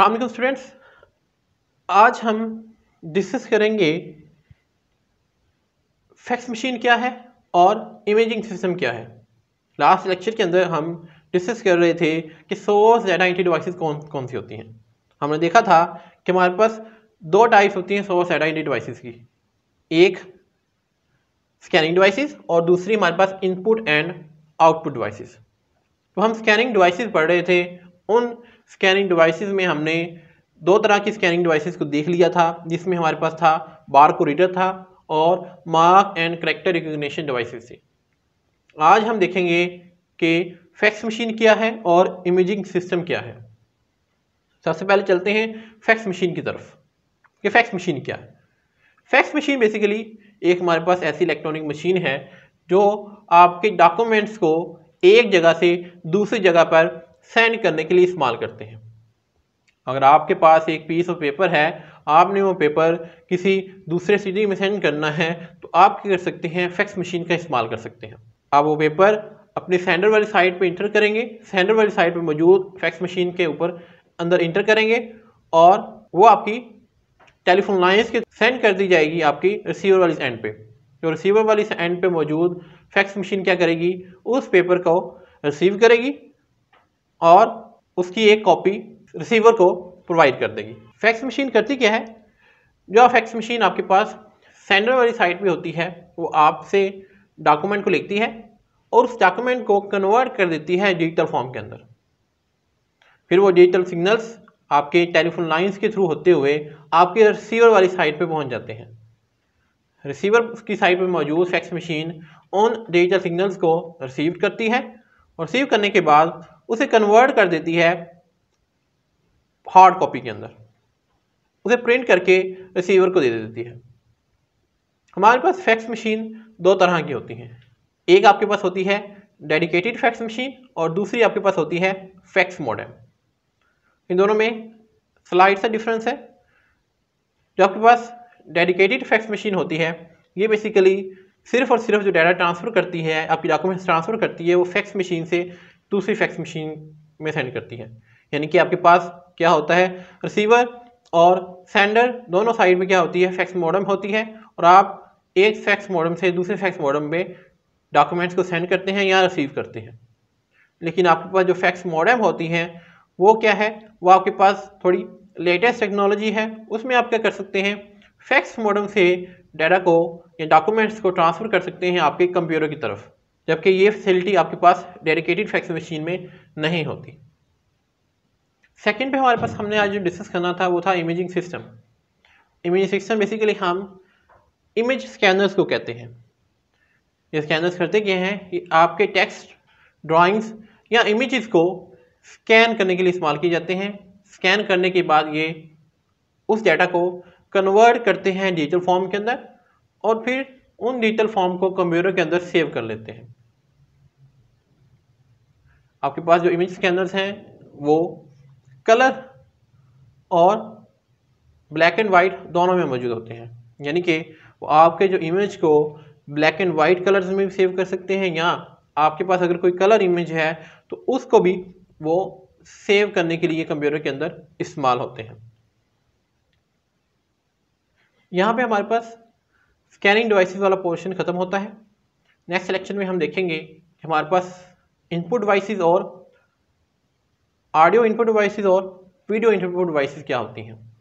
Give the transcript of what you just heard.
अल्लाम स्टूडेंट्स आज हम डिस्कस करेंगे फैक्स मशीन क्या है और इमेजिंग सिस्टम क्या है लास्ट लेक्चर के अंदर हम डिस्कस कर रहे थे कि सोर्स डाटा एंट्री डिवाइसेस कौन कौन सी होती हैं हमने देखा था कि हमारे पास दो टाइप्स होती हैं सोर्स डाटा एंट्री डिवाइसेस की एक स्कैनिंग डिवाइसेस और दूसरी हमारे पास इनपुट एंड आउटपुट डिवाइसेस तो हम स्कैनिंग डिवाइसेस पढ़ रहे थे उन स्कैनिंग डिवाइसेस में हमने दो तरह की स्कैनिंग डिवाइसेस को देख लिया था जिसमें हमारे पास था बार को रीडर था और mark and character recognition devices से आज हम देखेंगे कि फैक्स मशीन क्या है और इमेजिंग सिस्टम क्या है सबसे पहले चलते हैं फैक्स मशीन की तरफ कि फैक्स मशीन क्या है फैक्स मशीन बेसिकली एक हमारे पास ऐसी इलेक्ट्रॉनिक मशीन है जो आपके डॉक्यूमेंट्स को एक जगह से दूसरी जगह पर सेंड करने के लिए इस्तेमाल करते हैं अगर आपके पास एक पीस ऑफ पेपर है आपने वो पेपर किसी दूसरे सिटी में सेंड करना है तो आप क्या कर सकते हैं फैक्स मशीन का इस्तेमाल कर सकते हैं आप वो पेपर अपने सेंडर वाली साइट पे इंटर करेंगे सेंडर वाली साइट पे मौजूद फैक्स मशीन के ऊपर अंदर इंटर करेंगे और वो आपकी टेलीफोन लाइन्स के सेंड कर दी जाएगी आपकी रिसीवर वाली एंड पे जो रिसीवर वाली एंड पे मौजूद फैक्स मशीन क्या करेगी उस पेपर को रिसीव करेगी और उसकी एक कॉपी रिसीवर को प्रोवाइड कर देगी फैक्स मशीन करती क्या है जो फैक्स मशीन आपके पास सेंडर वाली साइट पर होती है वो आपसे डॉक्यूमेंट को लिखती है और उस डॉक्यूमेंट को कन्वर्ट कर देती है डिजिटल फॉर्म के अंदर फिर वो डिजिटल सिग्नल्स आपके टेलीफोन लाइंस के थ्रू होते हुए आपके रिसीवर वाली साइट पे पहुंच जाते हैं रिसीवर की साइट पे मौजूद फैक्स मशीन उन डिजिटल सिग्नल्स को रिसीव करती है और सेव करने के बाद उसे कन्वर्ट कर देती है हार्ड कॉपी के अंदर उसे प्रिंट करके रिसीवर को दे देती है हमारे पास फैक्स मशीन दो तरह की होती हैं एक आपके पास होती है डेडिकेटेड फैक्स मशीन और दूसरी आपके पास होती है फैक्स मॉडल इन दोनों में स्लाइड सा डिफरेंस है जो आपके पास डेडिकेटेड फैक्स मशीन होती है ये बेसिकली सिर्फ और सिर्फ जो डाटा ट्रांसफ़र करती है आपकी डॉक्यूमेंट्स ट्रांसफ़र करती है वो फैक्स मशीन से दूसरी फैक्स मशीन में सेंड करती है यानी कि आपके पास क्या होता है रिसीवर और सेंडर दोनों साइड में क्या होती है फैक्स मॉडम होती है और आप एक फैक्स मॉडम से दूसरे फैक्स मॉडम में डॉक्यूमेंट्स को सेंड करते हैं या रिसीव करते हैं लेकिन आपके पास जो फैक्स मॉडम होती हैं वो क्या है वो आपके पास थोड़ी लेटेस्ट टेक्नोलॉजी है उसमें आप क्या कर सकते हैं फैक्स मॉडम से डाटा को या डॉक्यूमेंट्स को ट्रांसफ़र कर सकते हैं आपके कंप्यूटर की तरफ जबकि ये फैसिलिटी आपके पास डेडिकेटेड फैक्स मशीन में नहीं होती सेकंड पे हमारे पास हमने आज जो डिस्कस करना था वो था imaging system imaging system basically हम इमेज स्कैनर्स को कहते हैं ये स्कैनर्स करते क्या हैं कि आपके टेक्स्ट ड्राइंग्स या इमेजेस को स्कैन करने के लिए इस्तेमाल किए जाते हैं स्कैन करने के बाद ये उस डाटा को कन्वर्ट करते हैं डिजिटल फॉर्म के अंदर और फिर उन डिजिटल फॉर्म को कंप्यूटर के अंदर सेव कर लेते हैं आपके पास जो इमेज स्कैनर्स हैं वो कलर और ब्लैक एंड वाइट दोनों में मौजूद होते हैं यानी कि वो आपके जो इमेज को ब्लैक एंड वाइट कलर्स में भी सेव कर सकते हैं या आपके पास अगर कोई कलर इमेज है तो उसको भी वो सेव करने के लिए कंप्यूटर के अंदर इस्तेमाल होते हैं यहाँ पे हमारे पास स्कैनिंग डिवाइसेस वाला पोर्शन ख़त्म होता है नेक्स्ट सेलेक्शन में हम देखेंगे कि हमारे पास इनपुट डिवाइसेस और ऑडियो इनपुट डिवाइसेस और वीडियो इनपुट डिवाइसेस क्या होती हैं